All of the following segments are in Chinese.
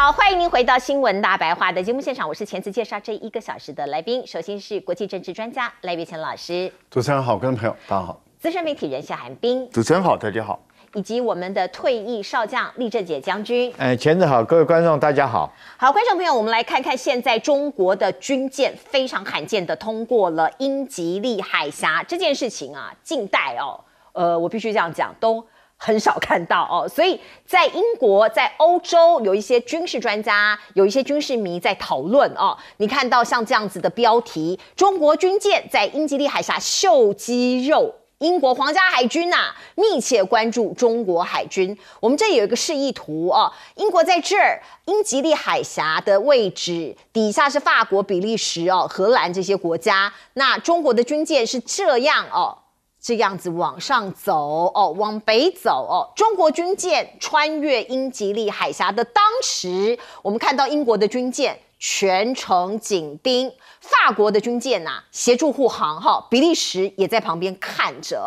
好，欢迎您回到《新闻大白话》的节目现场，我是前次介绍这一个小时的来宾，首先是国际政治专家赖岳谦老师，主持人好，观众朋友，大家好；资深媒体人夏寒冰，主持人好，大家好；以及我们的退役少将李正杰将军，哎，前次好，各位观众大家好，好，观众朋友，我们来看看现在中国的军舰非常罕见的通过了英吉利海峡这件事情啊，近代哦，呃，我必须这样讲，东。很少看到哦，所以在英国、在欧洲，有一些军事专家、有一些军事迷在讨论哦。你看到像这样子的标题：中国军舰在英吉利海峡秀肌肉，英国皇家海军呐密切关注中国海军。我们这有一个示意图哦，英国在这儿，英吉利海峡的位置，底下是法国、比利时、哦、荷兰这些国家，那中国的军舰是这样哦。这样子往上走哦，往北走哦。中国军舰穿越英吉利海峡的当时，我们看到英国的军舰全程紧盯，法国的军舰呐协助护航，哈，比利时也在旁边看着。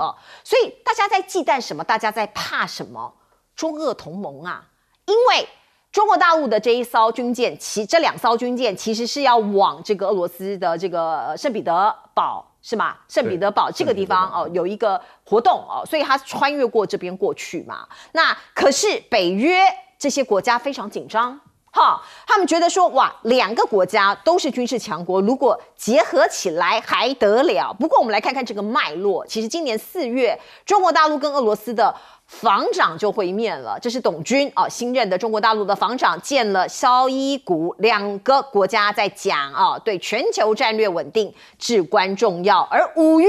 所以大家在忌惮什么？大家在怕什么？中俄同盟啊，因为中国大陆的这一艘军舰，其这两艘军舰其实是要往这个俄罗斯的这个圣彼得堡。是吗？圣彼得堡这个地方哦，有一个活动哦，所以他穿越过这边过去嘛。那可是北约这些国家非常紧张哈，他们觉得说哇，两个国家都是军事强国，如果结合起来还得了。不过我们来看看这个脉络，其实今年四月，中国大陆跟俄罗斯的。防长就会面了，这是董军啊，新任的中国大陆的防长见了肖伊古，两个国家在讲啊，对全球战略稳定至关重要。而五月，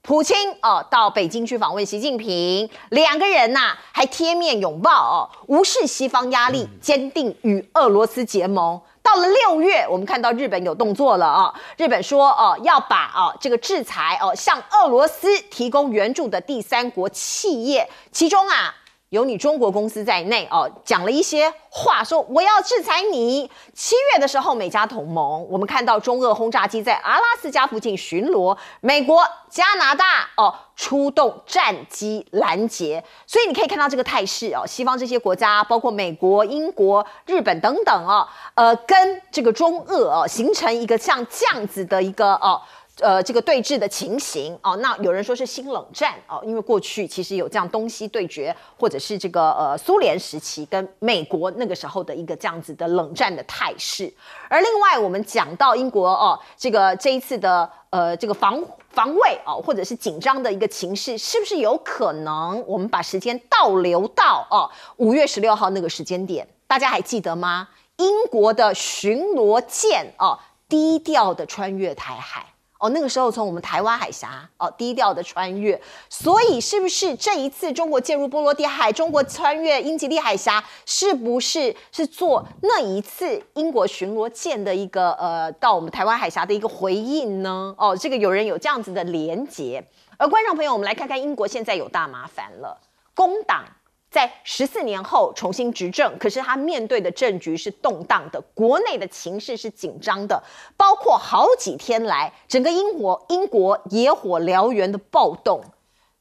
普京啊到北京去访问习近平，两个人呐还贴面拥抱哦，无视西方压力，坚定与俄罗斯结盟。到了六月，我们看到日本有动作了啊！日本说哦要把哦这个制裁哦向俄罗斯提供援助的第三国企业，其中啊。有你中国公司在内哦，讲了一些话，说我要制裁你。七月的时候，美加同盟，我们看到中俄轰炸机在阿拉斯加附近巡逻，美国、加拿大哦出动战机拦截，所以你可以看到这个态势哦，西方这些国家，包括美国、英国、日本等等哦，呃，跟这个中俄哦形成一个像这样子的一个哦。呃，这个对峙的情形哦，那有人说是新冷战哦，因为过去其实有这样东西对决，或者是这个呃苏联时期跟美国那个时候的一个这样子的冷战的态势。而另外我们讲到英国哦，这个这一次的呃这个防防卫哦，或者是紧张的一个情势，是不是有可能我们把时间倒流到哦五月十六号那个时间点，大家还记得吗？英国的巡逻舰哦低调的穿越台海。哦，那个时候从我们台湾海峡哦低调的穿越，所以是不是这一次中国介入波罗的海，中国穿越英吉利海峡，是不是是做那一次英国巡逻舰的一个呃到我们台湾海峡的一个回应呢？哦，这个有人有这样子的连结。而观众朋友，我们来看看英国现在有大麻烦了，工党。在十四年后重新执政，可是他面对的政局是动荡的，国内的情势是紧张的，包括好几天来整个英国英国野火燎原的暴动，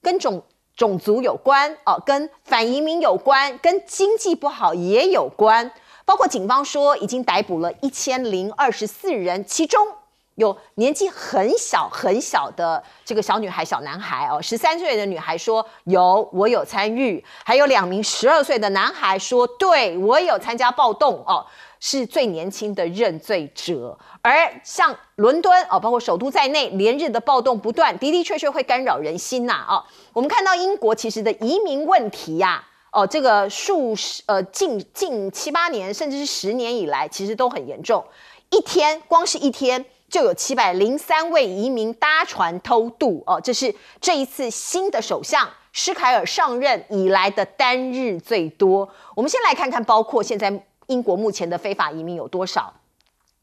跟种种族有关哦，跟反移民有关，跟经济不好也有关，包括警方说已经逮捕了一千零二十四人，其中。有年纪很小很小的这个小女孩、小男孩哦，十三岁的女孩说有，我有参与；还有两名十二岁的男孩说，对我有参加暴动哦，是最年轻的认罪者。而像伦敦哦，包括首都在内，连日的暴动不断，的的确确会干扰人心呐哦。我们看到英国其实的移民问题呀哦，这个数十呃近近七八年甚至是十年以来，其实都很严重。一天光是一天。就有七百零三位移民搭船偷渡哦，这是这一次新的首相施凯尔上任以来的单日最多。我们先来看看，包括现在英国目前的非法移民有多少，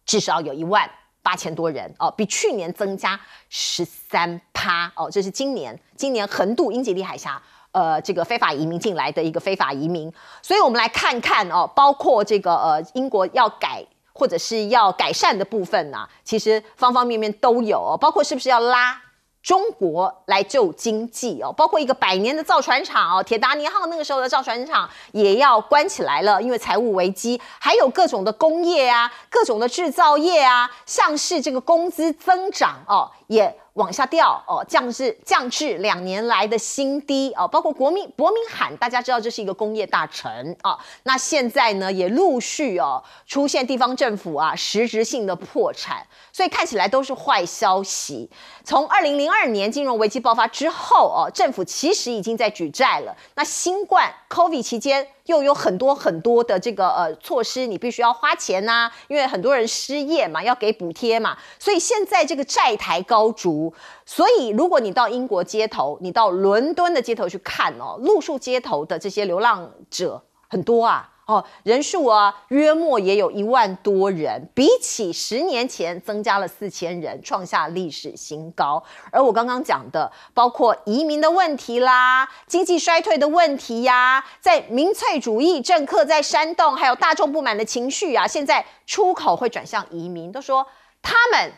至少有一万八千多人哦，比去年增加十三趴哦，这是今年今年横渡英吉利海峡，呃，这个非法移民进来的一个非法移民。所以我们来看看哦，包括这个呃，英国要改。或者是要改善的部分呢？其实方方面面都有，包括是不是要拉中国来救经济哦？包括一个百年的造船厂哦，铁达尼号那个时候的造船厂也要关起来了，因为财务危机，还有各种的工业啊，各种的制造业啊，像是这个工资增长哦，也。往下掉哦，降至降至两年来的新低哦，包括国民国民喊，大家知道这是一个工业大臣啊，那现在呢也陆续哦出现地方政府啊实质性的破产。所以看起来都是坏消息。从二零零二年金融危机爆发之后哦，政府其实已经在举债了。那新冠 COVID 期间又有很多很多的这个呃措施，你必须要花钱呐，因为很多人失业嘛，要给补贴嘛。所以现在这个债台高筑。所以如果你到英国街头，你到伦敦的街头去看哦，露宿街头的这些流浪者很多啊。哦，人数啊，约莫也有一万多人，比起十年前增加了四千人，创下历史新高。而我刚刚讲的，包括移民的问题啦，经济衰退的问题呀，在民粹主义政客在煽动，还有大众不满的情绪啊，现在出口会转向移民，都说他们。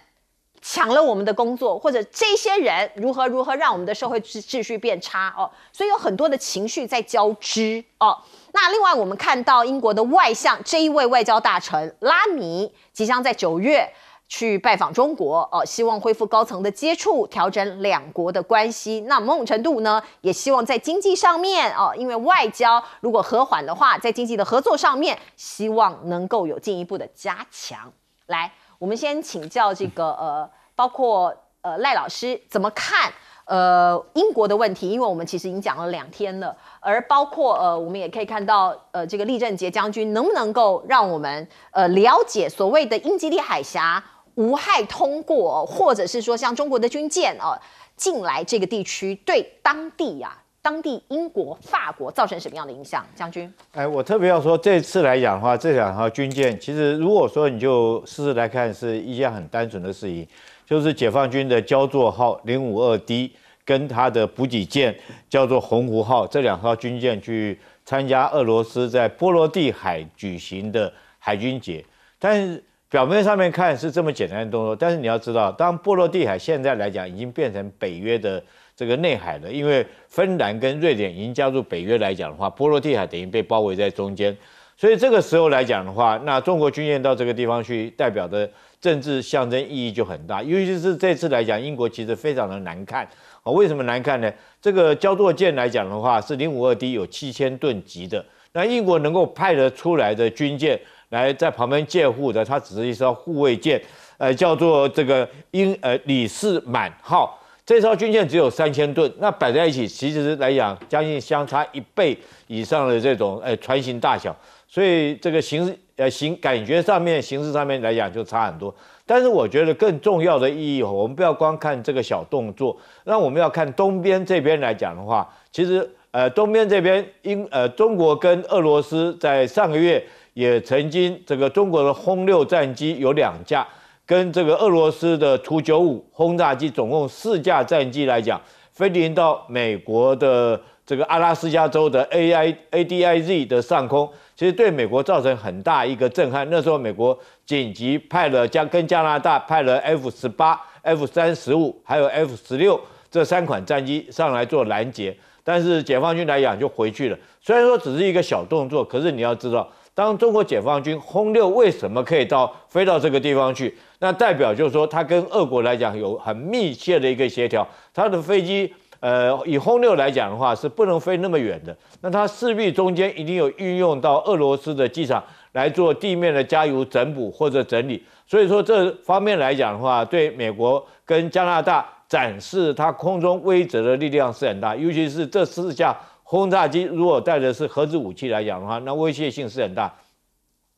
抢了我们的工作，或者这些人如何如何让我们的社会秩秩序变差哦，所以有很多的情绪在交织哦。那另外，我们看到英国的外相这一位外交大臣拉米即将在九月去拜访中国哦，希望恢复高层的接触，调整两国的关系。那某种程度呢，也希望在经济上面哦，因为外交如果和缓的话，在经济的合作上面，希望能够有进一步的加强。来。我们先请教这个呃，包括呃赖老师怎么看呃英国的问题，因为我们其实已经讲了两天了。而包括呃，我们也可以看到呃，这个厉振杰将军能不能够让我们呃了解所谓的英吉利海峡无害通过，或者是说像中国的军舰哦进来这个地区对当地呀？当地英国、法国造成什么样的影响？将军，哎，我特别要说，这次来讲的话，这两艘军舰，其实如果说你就事实来看，是一件很单纯的事情，就是解放军的焦作号零五二 D 跟它的补给舰叫做洪湖号这两艘军舰去参加俄罗斯在波罗的海举行的海军节。但是表面上面看是这么简单的动作，但是你要知道，当波罗的海现在来讲已经变成北约的。这个内海的，因为芬兰跟瑞典已经加入北约来讲的话，波罗的海等于被包围在中间，所以这个时候来讲的话，那中国军舰到这个地方去，代表的政治象征意义就很大。尤其是这次来讲，英国其实非常的难看啊。为什么难看呢？这个焦作舰来讲的话，是零五二 D 有七千吨级的，那英国能够派得出来的军舰来在旁边借护的，它只是一艘护卫舰，呃，叫做这个英呃李士满号。这艘军舰只有三千吨，那摆在一起，其实来讲，将近相差一倍以上的这种呃船型大小，所以这个形呃形感觉上面、形式上面来讲就差很多。但是我觉得更重要的意义，我们不要光看这个小动作，那我们要看东边这边来讲的话，其实呃东边这边，英呃中国跟俄罗斯在上个月也曾经这个中国的轰六战机有两架。跟这个俄罗斯的图九五轰炸机总共四架战机来讲，飞临到美国的这个阿拉斯加州的 A I A D I Z 的上空，其实对美国造成很大一个震撼。那时候美国紧急派了加跟加拿大派了 F 十八、F 三十五还有 F 十六这三款战机上来做拦截，但是解放军来讲就回去了。虽然说只是一个小动作，可是你要知道。当中国解放军轰六为什么可以到飞到这个地方去？那代表就是说，它跟俄国来讲有很密切的一个协调。它的飞机，呃，以轰六来讲的话是不能飞那么远的。那它势必中间一定有运用到俄罗斯的机场来做地面的加油、整补或者整理。所以说这方面来讲的话，对美国跟加拿大展示它空中威慑的力量是很大，尤其是这四架。轰炸机如果带的是核子武器来讲的话，那威胁性是很大。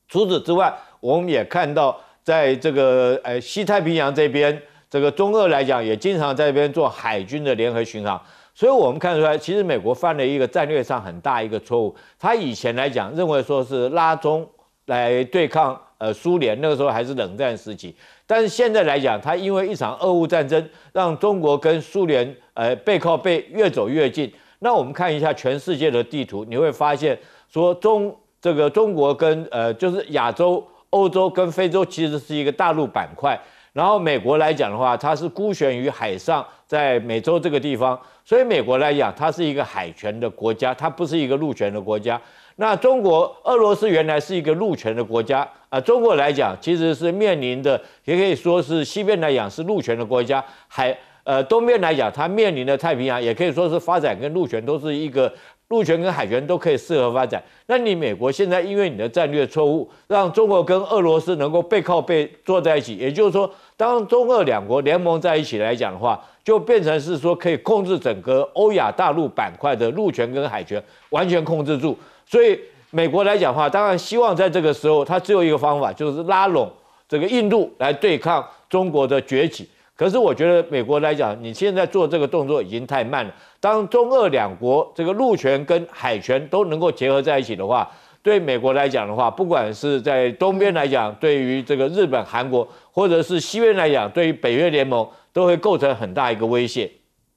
除此之外，我们也看到，在这个呃西太平洋这边，这个中俄来讲也经常在这边做海军的联合巡航。所以，我们看出来，其实美国犯了一个战略上很大一个错误。他以前来讲认为说是拉中来对抗呃苏联，那个时候还是冷战时期。但是现在来讲，他因为一场俄乌战争，让中国跟苏联呃背靠背越走越近。那我们看一下全世界的地图，你会发现，说中这个中国跟呃就是亚洲、欧洲跟非洲其实是一个大陆板块。然后美国来讲的话，它是孤悬于海上，在美洲这个地方，所以美国来讲，它是一个海权的国家，它不是一个陆权的国家。那中国、俄罗斯原来是一个陆权的国家啊，中国来讲其实是面临的，也可以说是西边来讲是陆权的国家，海。呃，东边来讲，它面临的太平洋也可以说是发展跟陆权都是一个陆权跟海权都可以适合发展。那你美国现在因为你的战略错误，让中国跟俄罗斯能够背靠背坐在一起，也就是说，当中俄两国联盟在一起来讲的话，就变成是说可以控制整个欧亚大陆板块的陆权跟海权完全控制住。所以美国来讲的话，当然希望在这个时候，它只有一个方法，就是拉拢这个印度来对抗中国的崛起。可是我觉得美国来讲，你现在做这个动作已经太慢了。当中俄两国这个陆权跟海权都能够结合在一起的话，对美国来讲的话，不管是在东边来讲，对于这个日本、韩国，或者是西边来讲，对于北约联盟，都会构成很大一个威胁。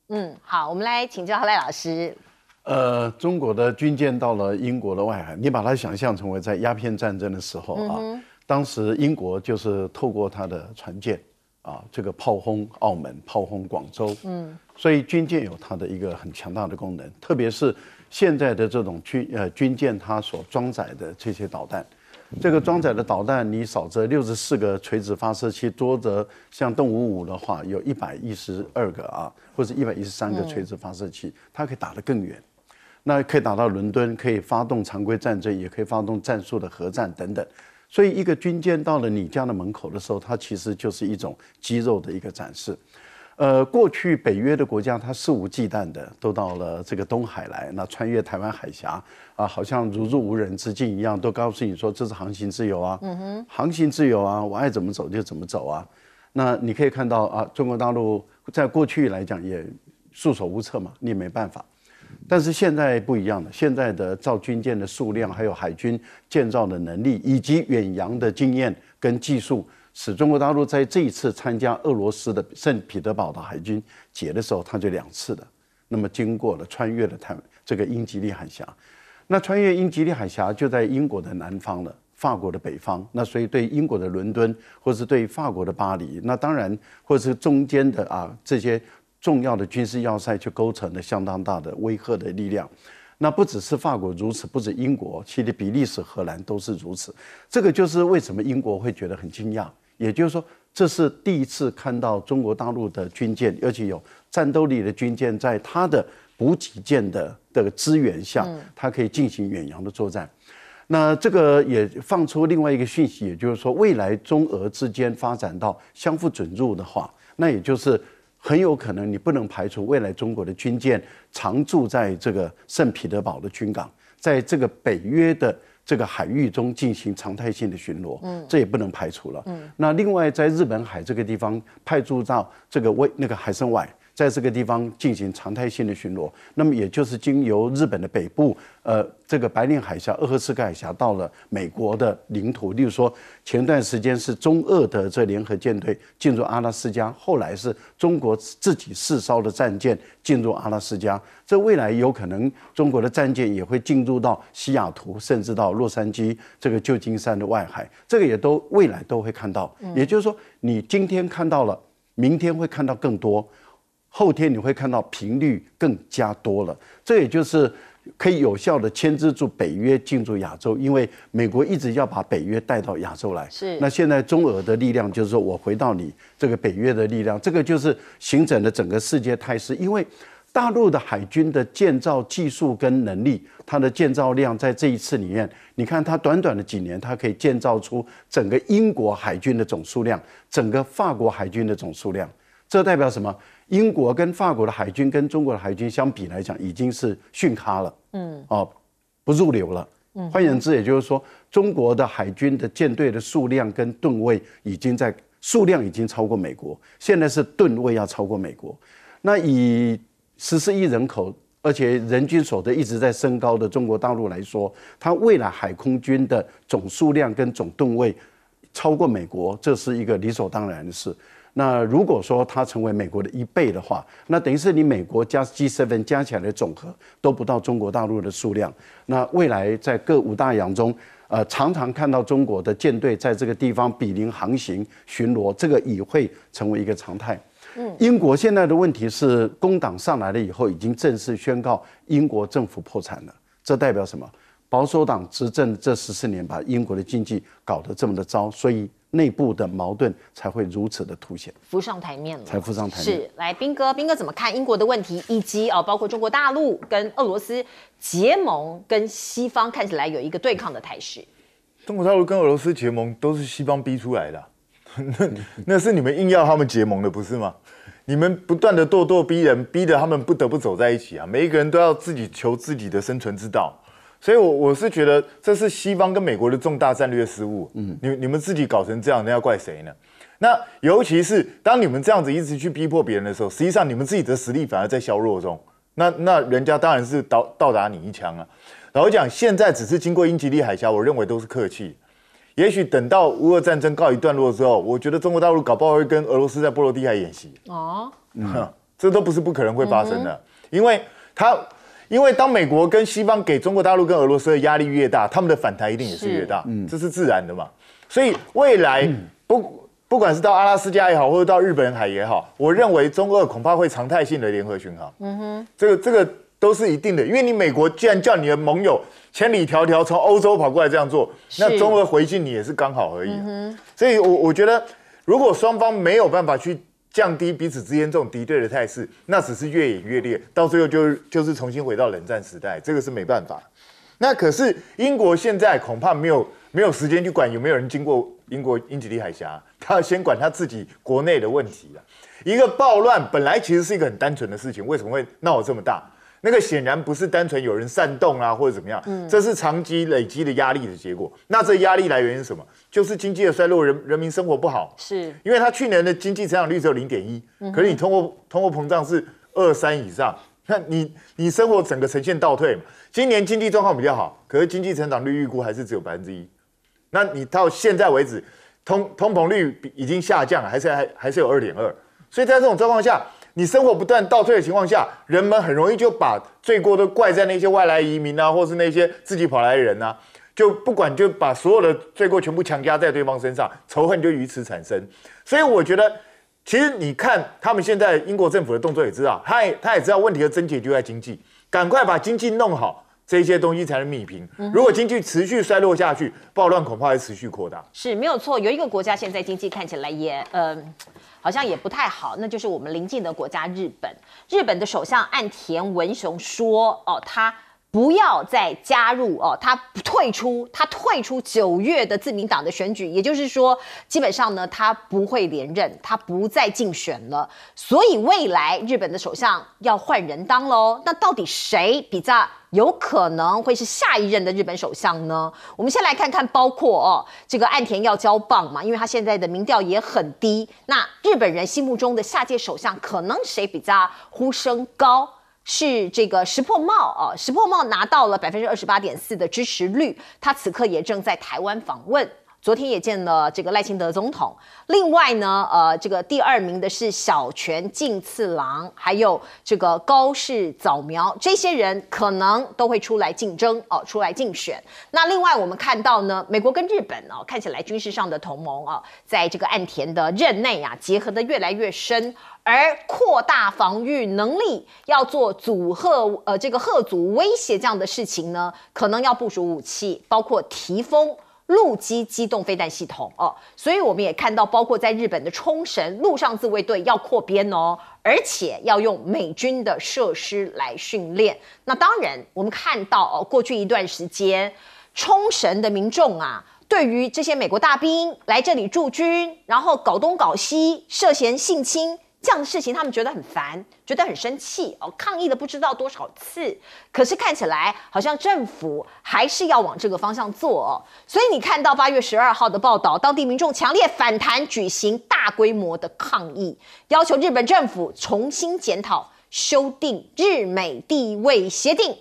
嗯，好，我们来请教赖老师。呃，中国的军舰到了英国的外海，你把它想象成为在鸦片战争的时候啊，当时英国就是透过它的船舰。啊，这个炮轰澳门，炮轰广州，嗯，所以军舰有它的一个很强大的功能，特别是现在的这种军呃军舰，它所装载的这些导弹，这个装载的导弹，你少则六十四个垂直发射器，多则像动五五的话，有一百一十二个啊，或者一百一十三个垂直发射器，它可以打得更远，那可以打到伦敦，可以发动常规战争，也可以发动战术的核战等等。所以，一个军舰到了你家的门口的时候，它其实就是一种肌肉的一个展示。呃，过去北约的国家，它肆无忌惮的都到了这个东海来，那穿越台湾海峡啊，好像如入无人之境一样，都告诉你说这是航行自由啊，航行自由啊，我爱怎么走就怎么走啊。那你可以看到啊，中国大陆在过去来讲也束手无策嘛，你也没办法。但是现在不一样了，现在的造军舰的数量，还有海军建造的能力，以及远洋的经验跟技术，使中国大陆在这一次参加俄罗斯的圣彼得堡的海军节的时候，它就两次的，那么经过了穿越了它这个英吉利海峡，那穿越英吉利海峡就在英国的南方了，法国的北方，那所以对英国的伦敦，或是对法国的巴黎，那当然或是中间的啊这些。重要的军事要塞就构成了相当大的威吓的力量，那不只是法国如此，不止英国，其实比利时、荷兰都是如此。这个就是为什么英国会觉得很惊讶，也就是说，这是第一次看到中国大陆的军舰，而且有战斗力的军舰，在它的补给舰的的支援下，它可以进行远洋的作战。那这个也放出另外一个讯息，也就是说，未来中俄之间发展到相互准入的话，那也就是。很有可能你不能排除未来中国的军舰常驻在这个圣彼得堡的军港，在这个北约的这个海域中进行常态性的巡逻，嗯，这也不能排除了。嗯，那另外在日本海这个地方派驻到这个威那个海参崴。在这个地方进行常态性的巡逻，那么也就是经由日本的北部，呃，这个白令海峡、鄂霍次克海峡，到了美国的领土。例如说，前段时间是中俄的这联合舰队进入阿拉斯加，后来是中国自己四艘的战舰进入阿拉斯加。这未来有可能中国的战舰也会进入到西雅图，甚至到洛杉矶、这个旧金山的外海，这个也都未来都会看到。也就是说，你今天看到了，明天会看到更多。后天你会看到频率更加多了，这也就是可以有效的牵制住北约进驻亚洲，因为美国一直要把北约带到亚洲来。是，那现在中俄的力量就是说我回到你这个北约的力量，这个就是形成了整个世界态势。因为大陆的海军的建造技术跟能力，它的建造量在这一次里面，你看它短短的几年，它可以建造出整个英国海军的总数量，整个法国海军的总数量，这代表什么？英国跟法国的海军跟中国的海军相比来讲，已经是逊咖了，嗯，哦，不入流了。换言之，也就是说，中国的海军的舰队的数量跟吨位已经在数量已经超过美国，现在是吨位要超过美国。那以十四亿人口，而且人均所得一直在升高的中国大陆来说，它未来海空军的总数量跟总吨位超过美国，这是一个理所当然的事。那如果说它成为美国的一倍的话，那等于是你美国加 G7 加起来的总和都不到中国大陆的数量。那未来在各五大洋中，呃，常常看到中国的舰队在这个地方比邻航行、巡逻，这个也会成为一个常态。嗯，英国现在的问题是，工党上来了以后，已经正式宣告英国政府破产了。这代表什么？保守党执政这十四年，把英国的经济搞得这么的糟，所以。内部的矛盾才会如此的凸显，浮上台面了。才浮上台面是来，斌哥，斌哥怎么看英国的问题，以及哦，包括中国大陆跟俄罗斯结盟，跟西方看起来有一个对抗的态势。中国大陆跟俄罗斯结盟都是西方逼出来的，那那是你们硬要他们结盟的，不是吗？你们不断的咄咄逼人，逼得他们不得不走在一起啊！每一个人都要自己求自己的生存之道。所以，我我是觉得这是西方跟美国的重大战略失误。嗯，你你们自己搞成这样，那要怪谁呢？那尤其是当你们这样子一直去逼迫别人的时候，实际上你们自己的实力反而在削弱中。那那人家当然是倒倒打你一枪啊！老实讲，现在只是经过英吉利海峡，我认为都是客气。也许等到俄战争告一段落之后，我觉得中国大陆搞不好会跟俄罗斯在波罗的海演习。哦，这都不是不可能会发生的，因为他。因为当美国跟西方给中国大陆跟俄罗斯的压力越大，他们的反弹一定也是越大，嗯，这是自然的嘛。所以未来不不管是到阿拉斯加也好，或者到日本海也好，我认为中俄恐怕会常态性的联合巡航，嗯哼，这个这个都是一定的。因为你美国既然叫你的盟友千里迢迢从欧洲跑过来这样做，那中俄回敬你也是刚好而已。嗯所以，我我觉得如果双方没有办法去。降低彼此之间这种敌对的态势，那只是越演越烈，到最后就就是重新回到冷战时代，这个是没办法。那可是英国现在恐怕没有没有时间去管有没有人经过英国英吉利海峡，他要先管他自己国内的问题了。一个暴乱本来其实是一个很单纯的事情，为什么会闹得这么大？那个显然不是单纯有人煽动啊，或者怎么样，这是长期累积的压力的结果。那这压力来源于什么？就是经济的衰落，人人民生活不好。是，因为他去年的经济成长率只有零点一，可是你通货通货膨胀是二三以上，那你你生活整个呈现倒退嘛。今年经济状况比较好，可是经济成长率预估还是只有百分之一，那你到现在为止，通通膨率已经下降，还是还还是有二点二，所以在这种状况下。你生活不断倒退的情况下，人们很容易就把罪过都怪在那些外来移民啊，或是那些自己跑来的人啊，就不管就把所有的罪过全部强加在对方身上，仇恨就于此产生。所以我觉得，其实你看他们现在英国政府的动作也知道，他也他也知道问题的症结就在经济，赶快把经济弄好。这些东西才能密平。如果经济持续衰落下去，暴乱恐怕会持续扩大。是没有错。有一个国家现在经济看起来也呃，好像也不太好，那就是我们邻近的国家日本。日本的首相岸田文雄说哦，他不要再加入哦，他不退出，他退出九月的自民党的选举，也就是说，基本上呢，他不会连任，他不再竞选了。所以未来日本的首相要换人当喽。那到底谁比较？有可能会是下一任的日本首相呢？我们先来看看，包括哦，这个岸田要交棒嘛，因为他现在的民调也很低。那日本人心目中的下届首相可能谁比较呼声高？是这个石破茂啊，石破茂拿到了百分之二十八点四的支持率，他此刻也正在台湾访问。昨天也见了这个赖清德总统。另外呢，呃，这个第二名的是小泉进次郎，还有这个高市早苗，这些人可能都会出来竞争哦，出来竞选。那另外我们看到呢，美国跟日本哦，看起来军事上的同盟哦，在这个岸田的任内啊，结合的越来越深，而扩大防御能力，要做组合呃这个核组威胁这样的事情呢，可能要部署武器，包括提风。陆基机动飞弹系统哦，所以我们也看到，包括在日本的冲绳陆上自卫队要扩编哦，而且要用美军的设施来训练。那当然，我们看到哦，过去一段时间，冲绳的民众啊，对于这些美国大兵来这里驻军，然后搞东搞西，涉嫌性侵。这样的事情他们觉得很烦，觉得很生气哦，抗议了不知道多少次，可是看起来好像政府还是要往这个方向做哦。所以你看到八月十二号的报道，当地民众强烈反弹，举行大规模的抗议，要求日本政府重新检讨、修订日美地位协定，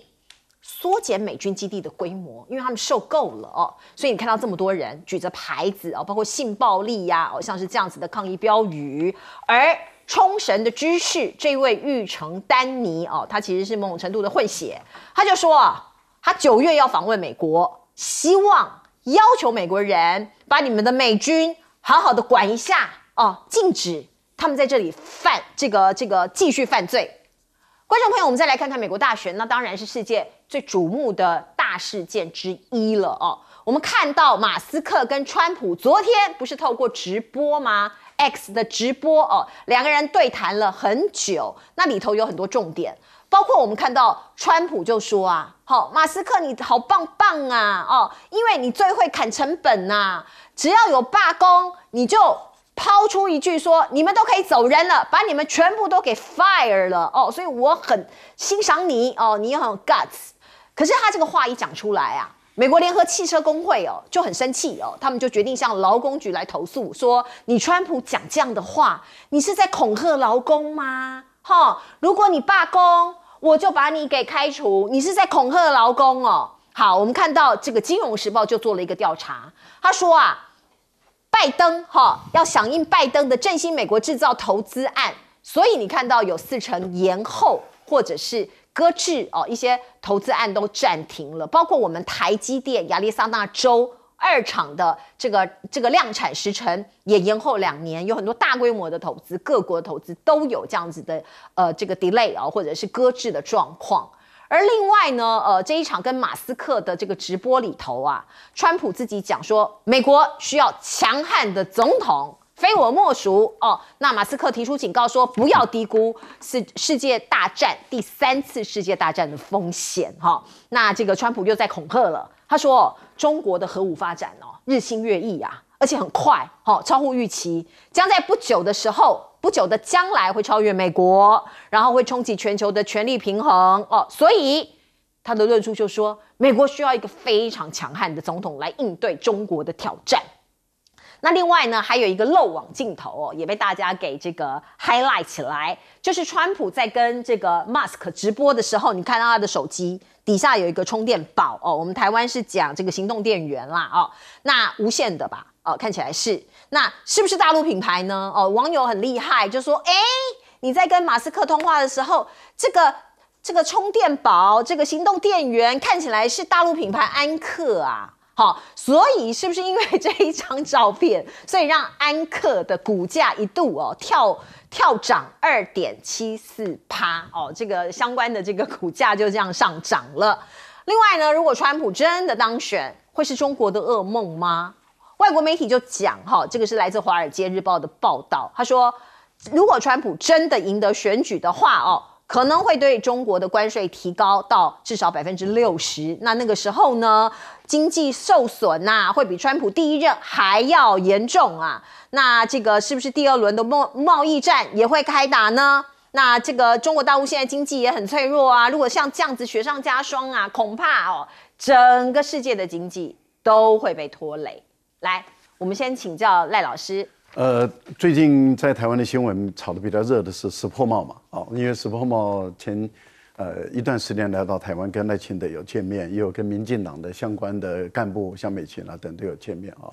缩减美军基地的规模，因为他们受够了哦。所以你看到这么多人举着牌子哦，包括性暴力呀哦，像是这样子的抗议标语，而。冲绳的居士这位玉城丹尼哦，他其实是某种程度的混血，他就说啊，他九月要访问美国，希望要求美国人把你们的美军好好的管一下哦，禁止他们在这里犯这个这个继续犯罪。观众朋友，我们再来看看美国大选，那当然是世界最瞩目的大事件之一了哦。我们看到马斯克跟川普昨天不是透过直播吗？X 的直播哦，两个人对谈了很久，那里头有很多重点，包括我们看到川普就说啊，好，马斯克你好棒棒啊，哦，因为你最会砍成本呐，只要有罢工，你就抛出一句说，你们都可以走人了，把你们全部都给 fire 了哦，所以我很欣赏你哦，你很有 guts，可是他这个话一讲出来啊。美国联合汽车工会哦就很生气哦，他们就决定向劳工局来投诉，说你川普讲这样的话，你是在恐吓劳工吗？哈，如果你罢工，我就把你给开除，你是在恐吓劳工哦。好，我们看到这个《金融时报》就做了一个调查，他说啊，拜登哈要响应拜登的振兴美国制造投资案，所以你看到有四成延后或者是。搁置哦，一些投资案都暂停了，包括我们台积电亚利桑那州二厂的这个这个量产时程也延后两年，有很多大规模的投资，各国投资都有这样子的呃这个 delay 啊，或者是搁置的状况。而另外呢，呃这一场跟马斯克的这个直播里头啊，川普自己讲说，美国需要强悍的总统。非我莫属哦。那马斯克提出警告说，不要低估世世界大战第三次世界大战的风险哈。那这个川普又在恐吓了，他说中国的核武发展哦日新月异呀，而且很快哦超乎预期，将在不久的时候不久的将来会超越美国，然后会冲击全球的权力平衡哦。所以他的论述就说，美国需要一个非常强悍的总统来应对中国的挑战。那另外呢，还有一个漏网镜头哦，也被大家给这个 highlight 起来，就是川普在跟这个 Musk 直播的时候，你看到他的手机底下有一个充电宝哦，我们台湾是讲这个行动电源啦哦，那无线的吧哦，看起来是，那是不是大陆品牌呢？哦，网友很厉害，就说，哎，你在跟马斯克通话的时候，这个这个充电宝，这个行动电源看起来是大陆品牌安克啊。好，所以是不是因为 这一张照片，所以让安克的股价一度哦跳跳涨二点七四趴哦，这个相关的这个股价就这样上涨了。另外呢，如果川普真的当选，会是中国的噩梦吗？外国媒体就讲哈，这个是来自《华尔街日报》的报道，他说，如果川普真的赢得选举的话哦。可能会对中国的关税提高到至少百分之六十，那那个时候呢，经济受损啊，会比川普第一任还要严重啊。那这个是不是第二轮的贸贸易战也会开打呢？那这个中国大陆现在经济也很脆弱啊，如果像这样子雪上加霜啊，恐怕哦，整个世界的经济都会被拖累。来，我们先请教赖老师。呃，最近在台湾的新闻炒的比较热的是石破茂嘛，哦，因为石破茂前呃一段时间来到台湾跟赖清德有见面，也有跟民进党的相关的干部像美琴啊等都有见面啊。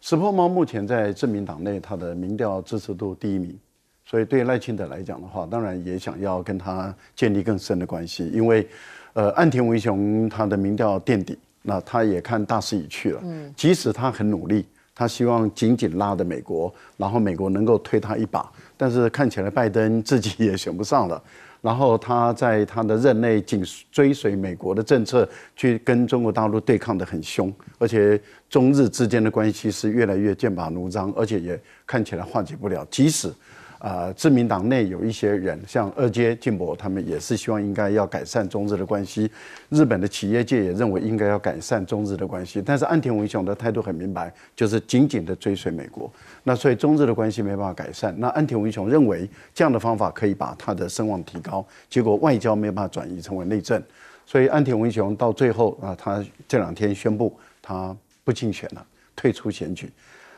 石破茂目前在自民党内他的民调支持度第一名，所以对赖清德来讲的话，当然也想要跟他建立更深的关系，因为呃岸田文雄他的民调垫底，那他也看大势已去了，嗯，即使他很努力。他希望紧紧拉着美国，然后美国能够推他一把，但是看起来拜登自己也选不上了。然后他在他的任内紧追随美国的政策，去跟中国大陆对抗得很凶，而且中日之间的关系是越来越剑拔弩张，而且也看起来化解不了，即使。啊，自民党内有一些人，像二阶、进博，他们也是希望应该要改善中日的关系。日本的企业界也认为应该要改善中日的关系。但是安田文雄的态度很明白，就是紧紧的追随美国。那所以中日的关系没办法改善。那安田文雄认为这样的方法可以把他的声望提高，结果外交没有办法转移成为内政。所以安田文雄到最后啊，他这两天宣布他不竞选了，退出选举。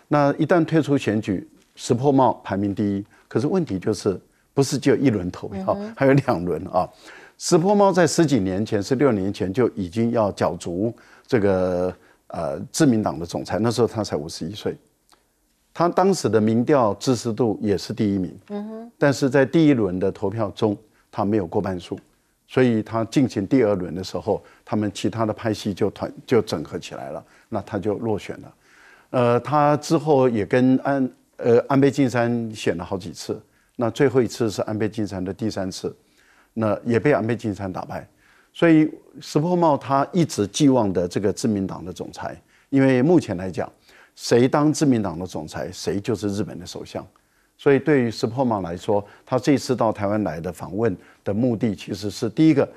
那一旦退出选举，石破茂排名第一，可是问题就是不是就一轮投票，还有两轮啊。石破茂在十几年前，十六年前就已经要角逐这个呃自民党的总裁，那时候他才五十一岁，他当时的民调支持度也是第一名。嗯哼，但是在第一轮的投票中，他没有过半数，所以他进行第二轮的时候，他们其他的派系就团就整合起来了，那他就落选了。呃，他之后也跟安呃，安倍晋三选了好几次，那最后一次是安倍晋三的第三次，那也被安倍晋三打败。所以石破茂他一直寄望的这个自民党的总裁，因为目前来讲，谁当自民党的总裁，谁就是日本的首相。所以对于石破茂来说，他这次到台湾来的访问的目的，其实是第一个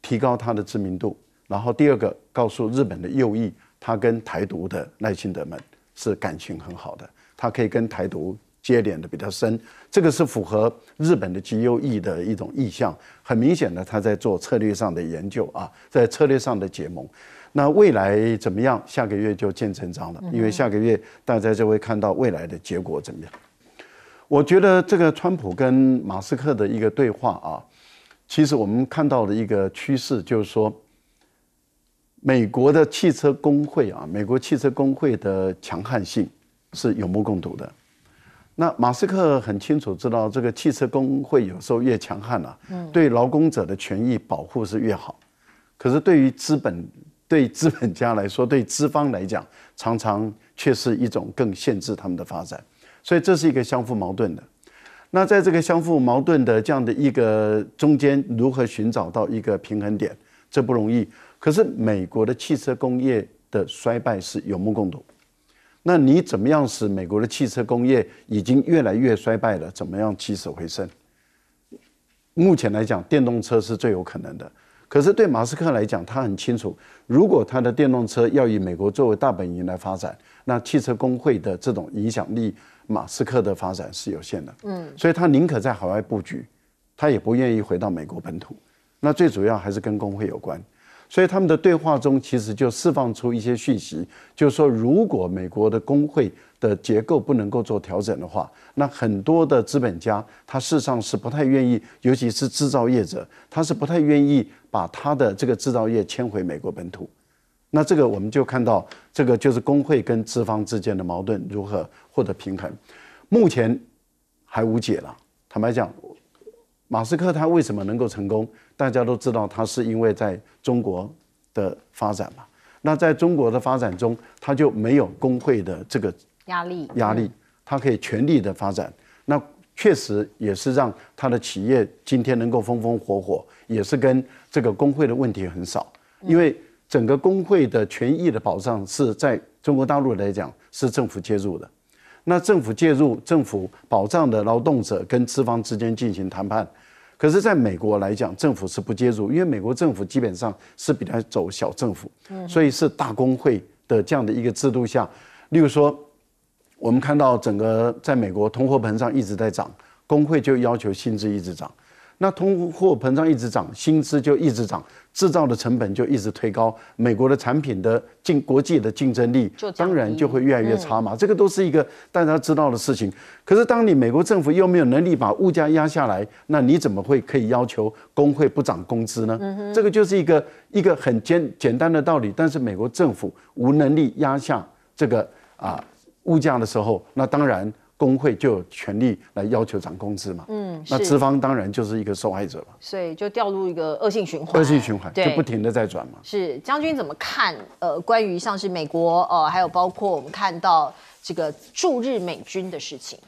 提高他的知名度，然后第二个告诉日本的右翼，他跟台独的耐清德们是感情很好的。它可以跟台独接点的比较深，这个是符合日本的 G U E 的一种意向。很明显的，他在做策略上的研究啊，在策略上的结盟。那未来怎么样？下个月就见真章了，因为下个月大家就会看到未来的结果怎么样。我觉得这个川普跟马斯克的一个对话啊，其实我们看到的一个趋势就是说，美国的汽车工会啊，美国汽车工会的强悍性。是有目共睹的。那马斯克很清楚知道，这个汽车工会有时候越强悍了，对劳工者的权益保护是越好。可是对于资本、对资本家来说，对资方来讲，常常却是一种更限制他们的发展。所以这是一个相互矛盾的。那在这个相互矛盾的这样的一个中间，如何寻找到一个平衡点，这不容易。可是美国的汽车工业的衰败是有目共睹。那你怎么样使美国的汽车工业已经越来越衰败了？怎么样起死回生？目前来讲，电动车是最有可能的。可是对马斯克来讲，他很清楚，如果他的电动车要以美国作为大本营来发展，那汽车工会的这种影响力，马斯克的发展是有限的。嗯，所以他宁可在海外布局，他也不愿意回到美国本土。那最主要还是跟工会有关。所以他们的对话中，其实就释放出一些讯息，就是说，如果美国的工会的结构不能够做调整的话，那很多的资本家他事实上是不太愿意，尤其是制造业者，他是不太愿意把他的这个制造业迁回美国本土。那这个我们就看到，这个就是工会跟资方之间的矛盾如何获得平衡，目前还无解了。坦白讲。马斯克他为什么能够成功？大家都知道，他是因为在中国的发展嘛。那在中国的发展中，他就没有工会的这个压力，压力，他可以全力的发展。那确实也是让他的企业今天能够风风火火，也是跟这个工会的问题很少。因为整个工会的权益的保障是在中国大陆来讲是政府介入的。那政府介入，政府保障的劳动者跟资方之间进行谈判。可是，在美国来讲，政府是不介入，因为美国政府基本上是比较走小政府，所以是大工会的这样的一个制度下。例如说，我们看到整个在美国，通货膨胀一直在涨，工会就要求薪资一直涨。那通货膨胀一直涨，薪资就一直涨，制造的成本就一直推高，美国的产品的竞国际的竞争力当然就会越来越差嘛。这个都是一个大家知道的事情。可是当你美国政府又没有能力把物价压下来，那你怎么会可以要求工会不涨工资呢？这个就是一个一个很简简单的道理。但是美国政府无能力压下这个啊物价的时候，那当然。工会就有权利来要求涨工资嘛？嗯，那资方当然就是一个受害者嘛。所以就掉入一个恶性循环。恶性循环，就不停的在转嘛。是，将军怎么看？呃，关于像是美国，呃，还有包括我们看到这个驻日美军的事情，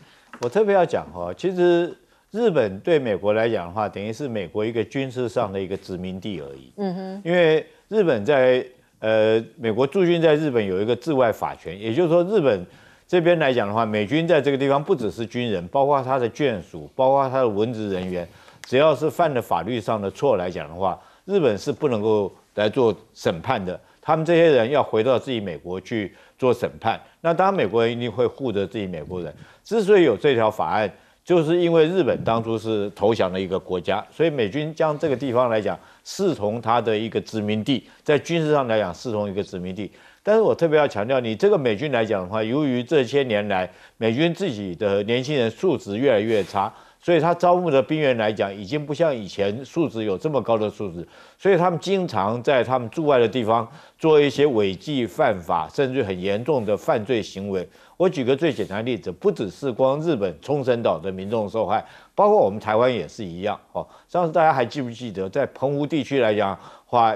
我特别要讲哈，其实日本对美国来讲的话，等于是美国一个军事上的一个殖民地而已。嗯哼，因为日本在呃美国驻军在日本有一个治外法权，也就是说日本。这边来讲的话，美军在这个地方不只是军人，包括他的眷属，包括他的文职人员，只要是犯了法律上的错来讲的话，日本是不能够来做审判的。他们这些人要回到自己美国去做审判。那当然，美国人一定会护着自己美国人。之所以有这条法案，就是因为日本当初是投降的一个国家，所以美军将这个地方来讲视同他的一个殖民地，在军事上来讲视同一个殖民地。但是我特别要强调，你这个美军来讲的话，由于这些年来美军自己的年轻人素质越来越差，所以他招募的兵员来讲，已经不像以前素质有这么高的素质，所以他们经常在他们驻外的地方做一些违纪犯法，甚至很严重的犯罪行为。我举个最简单例子，不只是光日本冲绳岛的民众受害，包括我们台湾也是一样哦。上次大家还记不记得，在澎湖地区来讲？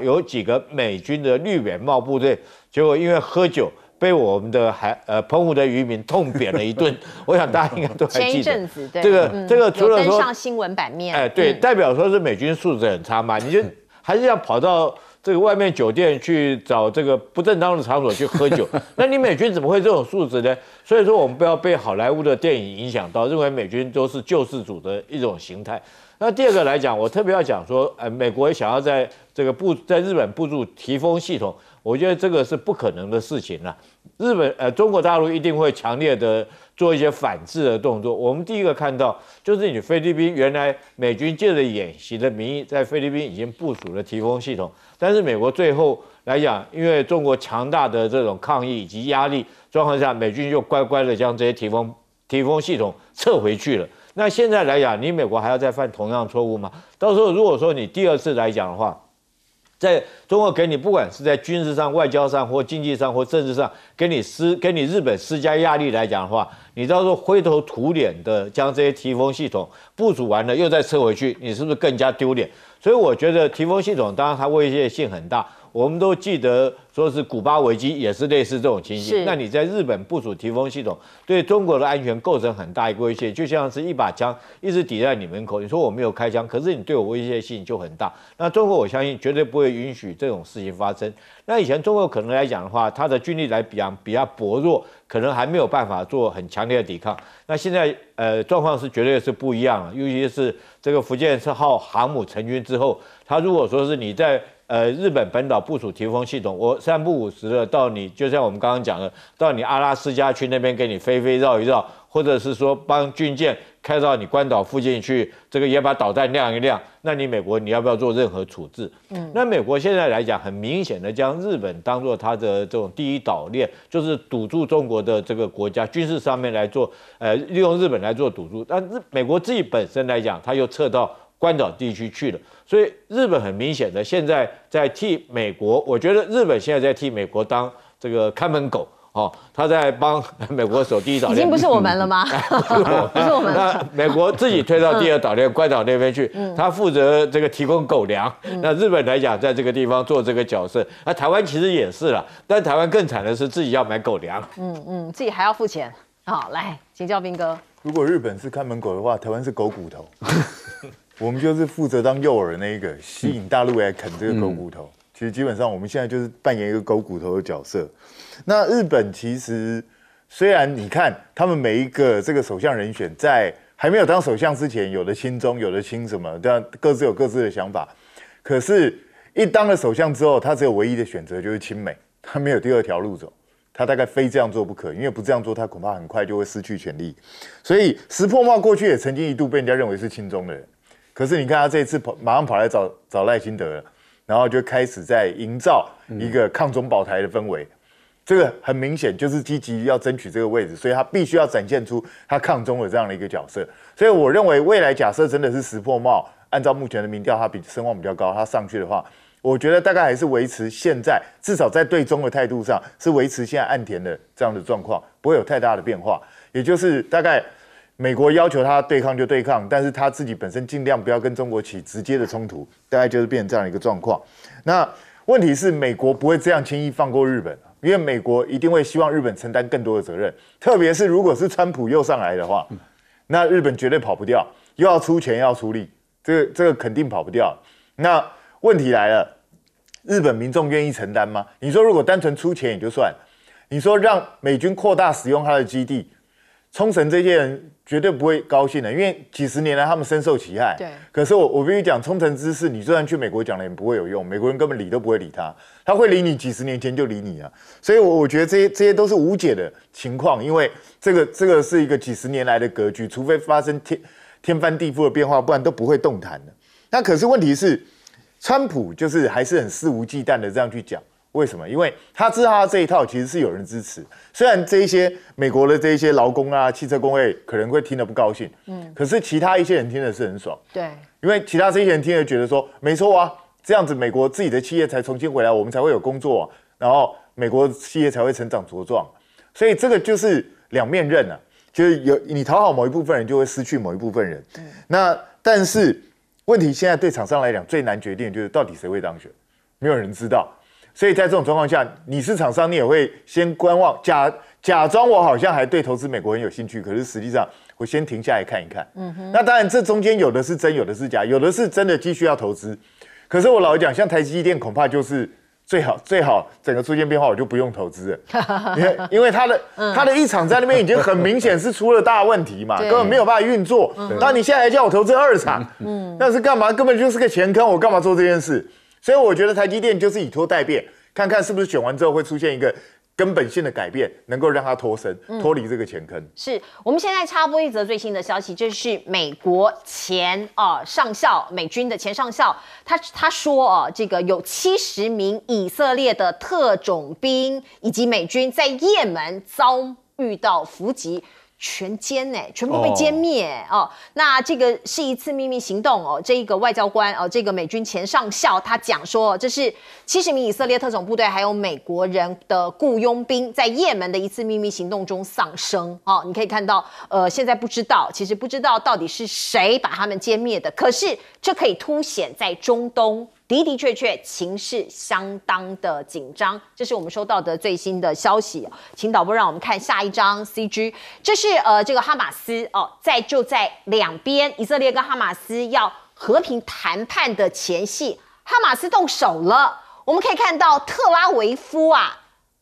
有几个美军的绿扁帽部队，结果因为喝酒被我们的海呃澎湖的渔民痛扁了一顿。我想大家应该都还记得。前一阵子，对这个这个除了说上新闻版面，哎，对，代表说是美军素质很差嘛？你就还是要跑到这个外面酒店去找这个不正当的场所去喝酒？那你美军怎么会这种素质呢？所以说我们不要被好莱坞的电影影响到，认为美军都是救世主的一种形态。那第二个来讲，我特别要讲说，呃，美国想要在这个布在日本部署提风系统，我觉得这个是不可能的事情了。日本，呃，中国大陆一定会强烈的做一些反制的动作。我们第一个看到就是你菲律宾原来美军借着演习的名义在菲律宾已经部署了提风系统，但是美国最后来讲，因为中国强大的这种抗议以及压力状况下，美军又乖乖的将这些提风提风系统撤回去了。那现在来讲，你美国还要再犯同样错误吗？到时候如果说你第二次来讲的话，在中国给你不管是在军事上、外交上或经济上或政治上给你施给你日本施加压力来讲的话，你到时候灰头土脸的将这些提风系统部署完了又再撤回去，你是不是更加丢脸？所以我觉得提风系统当然它威胁性很大。我们都记得，说是古巴危机也是类似这种情形。那你在日本部署提风系统，对中国的安全构成很大一个威胁，就像是一把枪一直抵在你门口。你说我没有开枪，可是你对我威胁性就很大。那中国我相信绝对不会允许这种事情发生。那以前中国可能来讲的话，它的军力来比较比较薄弱，可能还没有办法做很强烈的抵抗。那现在呃状况是绝对是不一样了，尤其是这个福建是号航母成军之后，它如果说是你在。呃，日本本岛部署提风系统，我三不五时的到你，就像我们刚刚讲的，到你阿拉斯加去那边给你飞飞绕一绕，或者是说帮军舰开到你关岛附近去，这个也把导弹亮一亮，那你美国你要不要做任何处置？嗯，那美国现在来讲，很明显的将日本当做它的这种第一岛链，就是堵住中国的这个国家军事上面来做，呃，利用日本来做堵住，但日美国自己本身来讲，他又撤到。关岛地区去了，所以日本很明显的现在在替美国，我觉得日本现在在替美国当这个看门狗哦，他在帮美国守第一岛链，已经不是我们了吗？不是我们。那美国自己推到第二岛链、关岛那边去，他负责这个提供狗粮。那日本来讲，在这个地方做这个角色，那台湾其实也是了，但台湾更惨的是自己要买狗粮。嗯嗯，自己还要付钱。好，来请教兵哥，如果日本是看门狗的话，台湾是狗骨头。我们就是负责当诱饵的那个，吸引大陆来啃这个狗骨头。其实基本上我们现在就是扮演一个狗骨头的角色。那日本其实虽然你看他们每一个这个首相人选在还没有当首相之前，有的亲中，有的亲什么，但各自有各自的想法。可是，一当了首相之后，他只有唯一的选择就是亲美，他没有第二条路走，他大概非这样做不可，因为不这样做，他恐怕很快就会失去权力。所以石破茂过去也曾经一度被人家认为是亲中的人。可是你看他这一次跑马上跑来找找赖清德了，然后就开始在营造一个抗中保台的氛围，这个很明显就是积极要争取这个位置，所以他必须要展现出他抗中的这样的一个角色。所以我认为未来假设真的是石破茂，按照目前的民调，他比声望比较高，他上去的话，我觉得大概还是维持现在，至少在对中的态度上是维持现在岸田的这样的状况，不会有太大的变化，也就是大概。美国要求他对抗就对抗，但是他自己本身尽量不要跟中国起直接的冲突，大概就是变成这样一个状况。那问题是美国不会这样轻易放过日本，因为美国一定会希望日本承担更多的责任，特别是如果是川普又上来的话，那日本绝对跑不掉，又要出钱要出力，这个这个肯定跑不掉。那问题来了，日本民众愿意承担吗？你说如果单纯出钱也就算了，你说让美军扩大使用他的基地，冲绳这些人。绝对不会高兴的，因为几十年来他们深受其害。对，可是我我必须讲，冲绳之事，你就算去美国讲了也不会有用，美国人根本理都不会理他，他会理你几十年前就理你啊。所以，我我觉得这些这些都是无解的情况，因为这个这个是一个几十年来的格局，除非发生天天翻地覆的变化，不然都不会动弹的。那可是问题是，川普就是还是很肆无忌惮的这样去讲。为什么？因为他知道他这一套其实是有人支持，虽然这一些美国的这一些劳工啊、汽车工会可能会听得不高兴，嗯，可是其他一些人听的是很爽，对，因为其他这些人听的觉得说没错啊，这样子美国自己的企业才重新回来，我们才会有工作，然后美国企业才会成长茁壮，所以这个就是两面刃啊，就是有你讨好某一部分人，就会失去某一部分人，嗯，那但是问题现在对厂商来讲最难决定就是到底谁会当选，没有人知道。所以在这种状况下，你市场上你也会先观望，假假装我好像还对投资美国很有兴趣，可是实际上我先停下来看一看。嗯哼。那当然，这中间有的是真，有的是假，有的是真的继续要投资。可是我老实讲，像台积电，恐怕就是最好最好整个出现变化，我就不用投资了。因为他的他的一场在那边已经很明显是出了大问题嘛，根本没有办法运作。那你现在还叫我投资二场，嗯，那是干嘛？根本就是个前坑，我干嘛做这件事？所以我觉得台积电就是以拖代变，看看是不是选完之后会出现一个根本性的改变，能够让它脱身、脱离这个前坑。是我们现在插播一则最新的消息，就是美国前啊上校，美军的前上校，他他说啊，这个有七十名以色列的特种兵以及美军在也门遭遇到伏击。全歼哎，全部被歼灭哦。那这个是一次秘密行动哦。这一个外交官哦，这个美军前上校他讲说，这是七十名以色列特种部队还有美国人的雇佣兵在也门的一次秘密行动中丧生哦。你可以看到，呃，现在不知道，其实不知道到底是谁把他们歼灭的。可是这可以凸显在中东。的的确确，情势相当的紧张。这是我们收到的最新的消息，请导播让我们看下一张 CG。这是呃，这个哈马斯哦，在就在两边以色列跟哈马斯要和平谈判的前夕，哈马斯动手了。我们可以看到特拉维夫啊，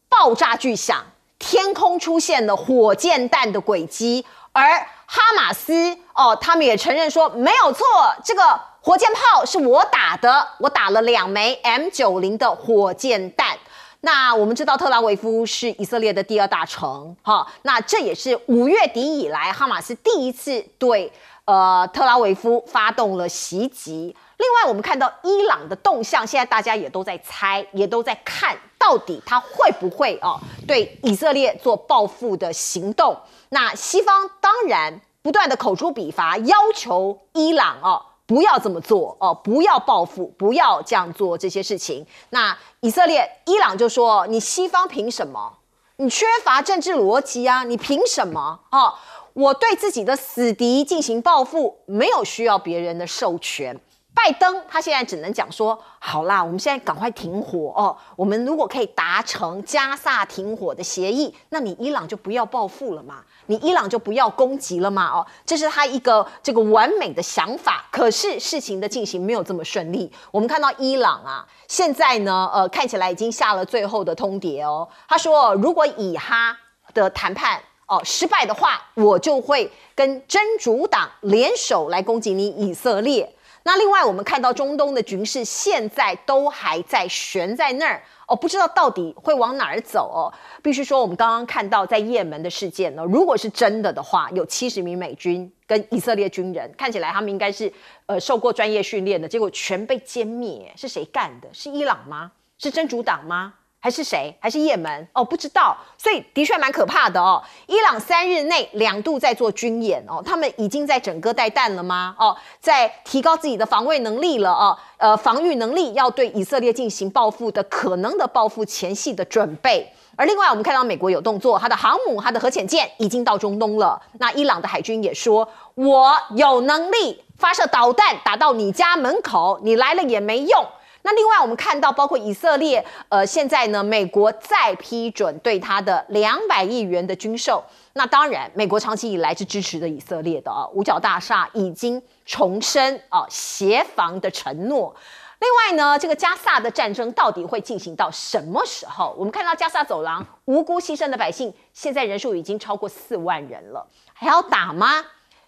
爆炸巨响，天空出现了火箭弹的轨迹，而哈马斯哦，他们也承认说没有错，这个。火箭炮是我打的，我打了两枚 M 九零的火箭弹。那我们知道特拉维夫是以色列的第二大城，哈。那这也是五月底以来哈马斯第一次对呃特拉维夫发动了袭击。另外，我们看到伊朗的动向，现在大家也都在猜，也都在看到底他会不会哦对以色列做报复的行动。那西方当然不断的口诛笔伐，要求伊朗哦。不要这么做哦！不要报复，不要这样做这些事情。那以色列、伊朗就说：“你西方凭什么？你缺乏政治逻辑啊！你凭什么哦，我对自己的死敌进行报复，没有需要别人的授权。”拜登他现在只能讲说：“好啦，我们现在赶快停火哦！我们如果可以达成加萨停火的协议，那你伊朗就不要报复了嘛。”你伊朗就不要攻击了嘛？哦，这是他一个这个完美的想法。可是事情的进行没有这么顺利。我们看到伊朗啊，现在呢，呃，看起来已经下了最后的通牒哦。他说，如果以哈的谈判哦失败的话，我就会跟真主党联手来攻击你以色列。那另外，我们看到中东的局势现在都还在悬在那儿哦，不知道到底会往哪儿走哦。必须说，我们刚刚看到在也门的事件呢，如果是真的的话，有七十名美军跟以色列军人，看起来他们应该是呃受过专业训练的，结果全被歼灭，是谁干的？是伊朗吗？是真主党吗？还是谁？还是也门？哦，不知道。所以的确蛮可怕的哦。伊朗三日内两度在做军演哦，他们已经在整个带弹了吗？哦，在提高自己的防卫能力了哦，呃，防御能力要对以色列进行报复的可能的报复前戏的准备。而另外，我们看到美国有动作，它的航母、它的核潜舰已经到中东了。那伊朗的海军也说，我有能力发射导弹打到你家门口，你来了也没用。那另外，我们看到包括以色列，呃，现在呢，美国再批准对它的两百亿元的军售。那当然，美国长期以来是支持的以色列的啊。五角大厦已经重申啊协防的承诺。另外呢，这个加萨的战争到底会进行到什么时候？我们看到加萨走廊无辜牺牲的百姓，现在人数已经超过四万人了，还要打吗？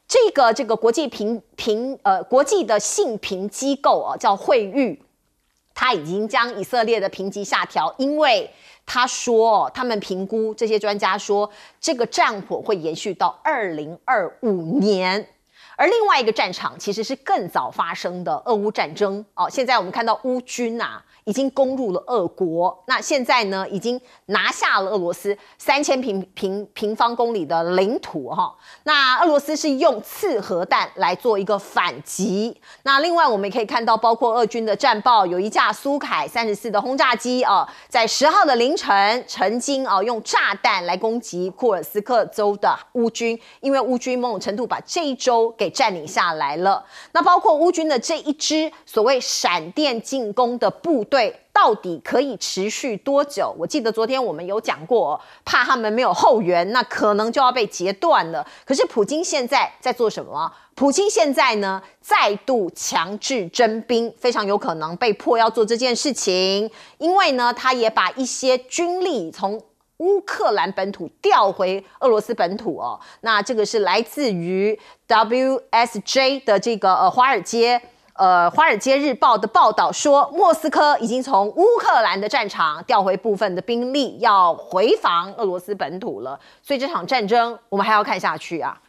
这个这个国际评评呃，国际的信评机构啊，叫惠誉。他已经将以色列的评级下调，因为他说他们评估这些专家说，这个战火会延续到二零二五年。而另外一个战场其实是更早发生的俄乌战争哦。现在我们看到乌军啊已经攻入了俄国，那现在呢已经拿下了俄罗斯三千平平平方公里的领土哈。那俄罗斯是用次核弹来做一个反击。那另外我们也可以看到，包括俄军的战报，有一架苏凯三十四的轰炸机哦，在十号的凌晨曾经哦用炸弹来攻击库尔斯克州的乌军，因为乌军某种程度把这一周给。占领下来了。那包括乌军的这一支所谓闪电进攻的部队，到底可以持续多久？我记得昨天我们有讲过，怕他们没有后援，那可能就要被截断了。可是普京现在在做什么？普京现在呢，再度强制征兵，非常有可能被迫要做这件事情，因为呢，他也把一些军力从。乌克兰本土调回俄罗斯本土哦，那这个是来自于 WSJ 的这个呃华尔街呃华尔街日报的报道说，莫斯科已经从乌克兰的战场调回部分的兵力，要回防俄罗斯本土了。所以这场战争我们还要看下去啊。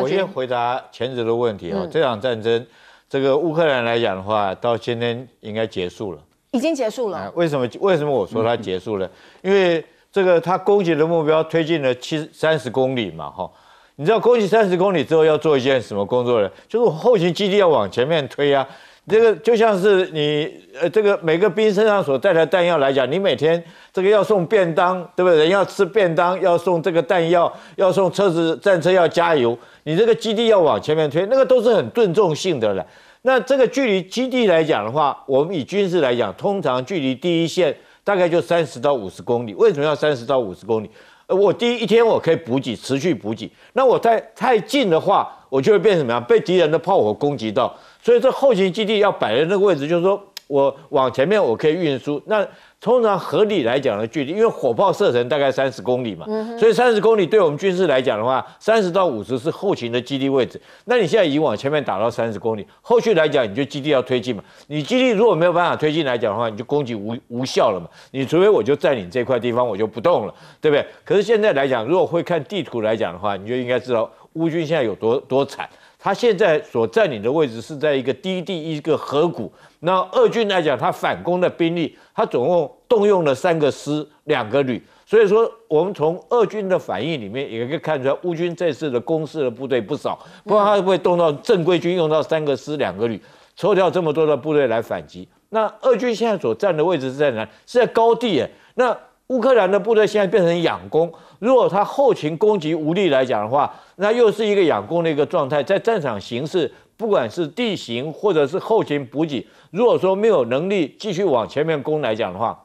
我先回答前者的问题哦，这场战争这个乌克兰来讲的话，到今天应该结束了，已经结束了。为什么？为什么我说它结束了？因为这个他攻击的目标推进了七三十公里嘛？哈，你知道攻击三十公里之后要做一件什么工作呢？就是后勤基地要往前面推啊。这个就像是你呃，这个每个兵身上所带的弹药来讲，你每天这个要送便当，对不对？人要吃便当，要送这个弹药，要送车子战车要加油，你这个基地要往前面推，那个都是很盾重性的了。那这个距离基地来讲的话，我们以军事来讲，通常距离第一线。大概就三十到五十公里，为什么要三十到五十公里？我第一天我可以补给，持续补给。那我太太近的话，我就会变什么样？被敌人的炮火攻击到。所以这后勤基地要摆在那个位置，就是说我往前面我可以运输。那通常合理来讲的距离，因为火炮射程大概三十公里嘛，所以三十公里对我们军事来讲的话，三十到五十是后勤的基地位置。那你现在已经往前面打到三十公里，后续来讲你就基地要推进嘛。你基地如果没有办法推进来讲的话，你就攻击无无效了嘛。你除非我就占领这块地方，我就不动了，对不对？可是现在来讲，如果会看地图来讲的话，你就应该知道乌军现在有多多惨。他现在所占领的位置是在一个低地一个河谷。那俄军来讲，他反攻的兵力，他总共动用了三个师、两个旅。所以说，我们从俄军的反应里面，也可以看出来，乌军这次的攻势的部队不少。不然他会不会动到正规军，用到三个师、两个旅，抽调这么多的部队来反击？那俄军现在所占的位置是在哪？是在高地那。乌克兰的部队现在变成养攻，如果他后勤供给无力来讲的话，那又是一个养攻的一个状态。在战场形势，不管是地形或者是后勤补给，如果说没有能力继续往前面攻来讲的话，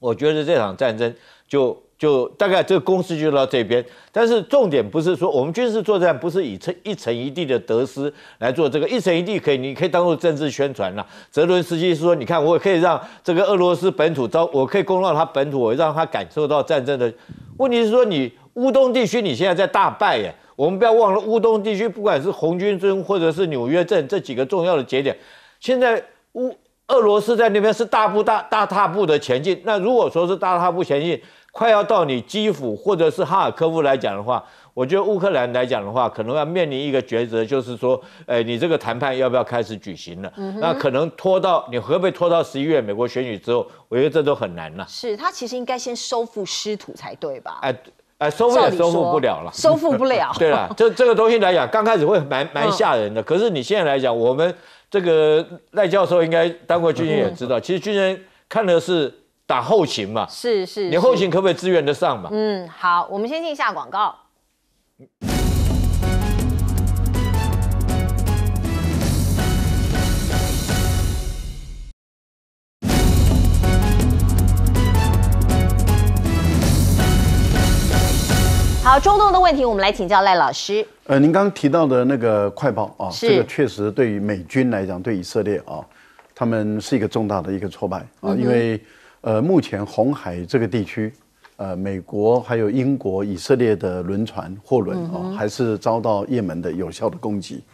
我觉得这场战争就。就大概这个公式就到这边，但是重点不是说我们军事作战不是以一一城一地的得失来做这个，一城一地可以，你可以当做政治宣传了。泽伦斯基是说，你看我可以让这个俄罗斯本土遭，我可以攻到他本土，我让他感受到战争的问题是说，你乌东地区你现在在大败耶，我们不要忘了乌东地区，不管是红军村或者是纽约镇这几个重要的节点，现在乌俄罗斯在那边是大步大大踏步的前进，那如果说是大踏步前进。快要到你基辅或者是哈尔科夫来讲的话，我觉得乌克兰来讲的话，可能要面临一个抉择，就是说，哎，你这个谈判要不要开始举行了？那可能拖到你会不会拖到十一月美国选举之后？我觉得这都很难了。是他其实应该先收复失土才对吧？哎哎，收复也收复不了了，收复不了。对了，这这个东西来讲，刚开始会蛮蛮吓人的。可是你现在来讲，我们这个赖教授应该当过军人也知道，其实军人看的是。打后勤嘛，是是，你后勤可不可以支援得上嘛？嗯，好，我们先进一下广告。好，中东的问题，我们来请教赖老师。呃，您刚刚提到的那个快报啊，这个确实对于美军来讲，对以色列啊，他们是一个重大的一个挫败啊，因为。呃，目前红海这个地区，呃，美国、还有英国、以色列的轮船货轮啊，还是遭到也门的有效的攻击。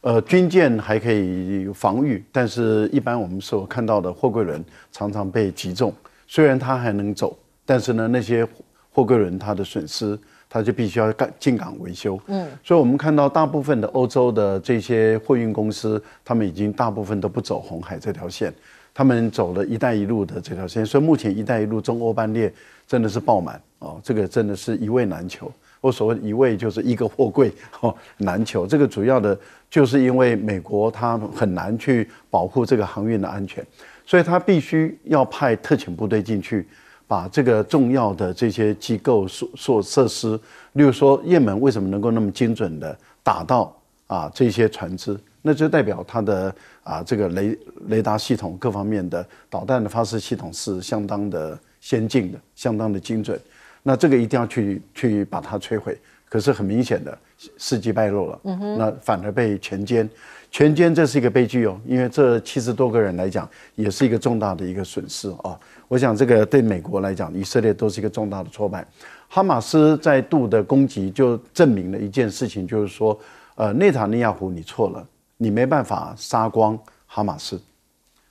呃，军舰还可以防御，但是一般我们所看到的货柜轮常常被击中，虽然它还能走，但是呢，那些货柜轮它的损失，它就必须要干进港维修。嗯，所以我们看到大部分的欧洲的这些货运公司，他们已经大部分都不走红海这条线。他们走了一带一路的这条线，所以目前一带一路中欧班列真的是爆满哦，这个真的是一位难求。我所谓一位就是一个货柜哦难求。这个主要的就是因为美国它很难去保护这个航运的安全，所以它必须要派特遣部队进去，把这个重要的这些机构所设设施，例如说也门为什么能够那么精准的打到啊这些船只。那就代表它的啊，这个雷雷达系统各方面的导弹的发射系统是相当的先进的，相当的精准。那这个一定要去去把它摧毁。可是很明显的，事迹败露了，那反而被全歼，全歼这是一个悲剧哦，因为这七十多个人来讲，也是一个重大的一个损失哦。我想这个对美国来讲，以色列都是一个重大的挫败。哈马斯再度的攻击就证明了一件事情，就是说，呃，内塔尼亚胡你错了。你没办法杀光哈马斯，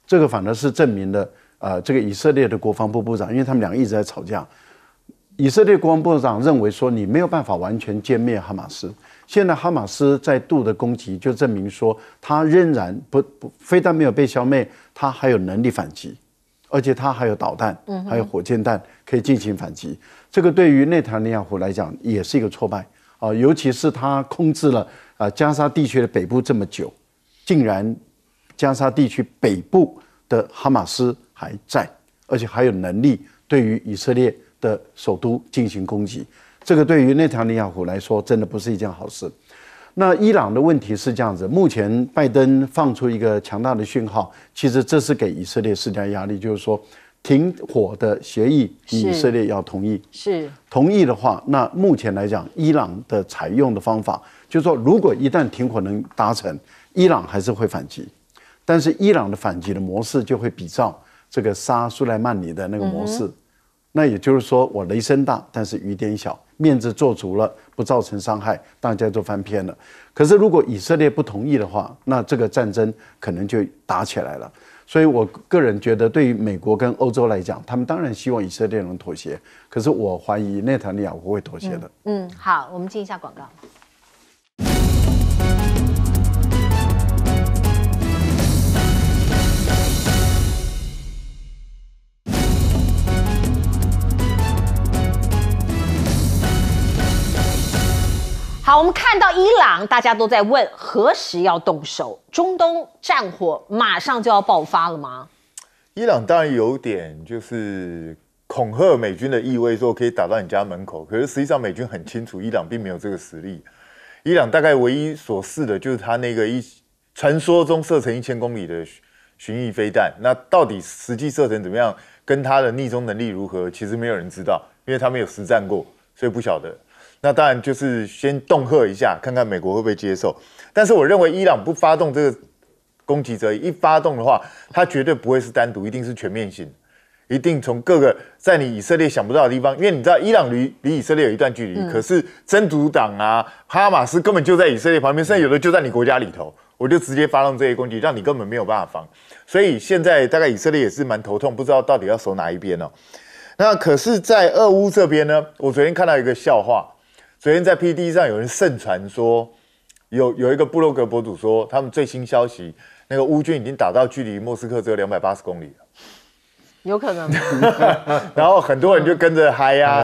这个反倒是证明了，呃，这个以色列的国防部部长，因为他们两个一直在吵架。以色列国防部长认为说，你没有办法完全歼灭哈马斯。现在哈马斯再度的攻击，就证明说，他仍然不不非但没有被消灭，他还有能力反击，而且他还有导弹，还有火箭弹可以进行反击。这个对于内塔尼亚胡来讲也是一个挫败啊，尤其是他控制了。啊，加沙地区的北部这么久，竟然加沙地区北部的哈马斯还在，而且还有能力对于以色列的首都进行攻击，这个对于内塔尼亚胡来说真的不是一件好事。那伊朗的问题是这样子，目前拜登放出一个强大的讯号，其实这是给以色列施加压力，就是说停火的协议以色列要同意，是同意的话，那目前来讲，伊朗的采用的方法。就是说，如果一旦停火能达成，伊朗还是会反击，但是伊朗的反击的模式就会比照这个杀苏莱曼尼的那个模式。那也就是说，我雷声大，但是雨点小，面子做足了，不造成伤害，大家就翻篇了。可是，如果以色列不同意的话，那这个战争可能就打起来了。所以我个人觉得，对于美国跟欧洲来讲，他们当然希望以色列能妥协，可是我怀疑内塔尼亚胡会妥协的。嗯，好，我们进一下广告。好，我们看到伊朗，大家都在问何时要动手，中东战火马上就要爆发了吗？伊朗当然有点就是恐吓美军的意味，说可以打到你家门口。可是实际上美军很清楚，伊朗并没有这个实力。伊朗大概唯一所示的就是他那个一传说中射程一千公里的巡弋飞弹。那到底实际射程怎么样，跟他的逆中能力如何，其实没有人知道，因为他没有实战过，所以不晓得。那当然就是先恫吓一下，看看美国会不会接受。但是我认为伊朗不发动这个攻击者，一发动的话，他绝对不会是单独，一定是全面性，一定从各个在你以色列想不到的地方。因为你知道，伊朗离离以色列有一段距离，可是真主党啊、哈马斯根本就在以色列旁边，甚至有的就在你国家里头。我就直接发动这些攻击，让你根本没有办法防。所以现在大概以色列也是蛮头痛，不知道到底要守哪一边呢？那可是，在俄乌这边呢，我昨天看到一个笑话。昨天在 P D 上有人盛传说，有有一个布洛格博主说，他们最新消息，那个乌军已经打到距离莫斯科只有两百八十公里了，有可能。然后很多人就跟着嗨呀。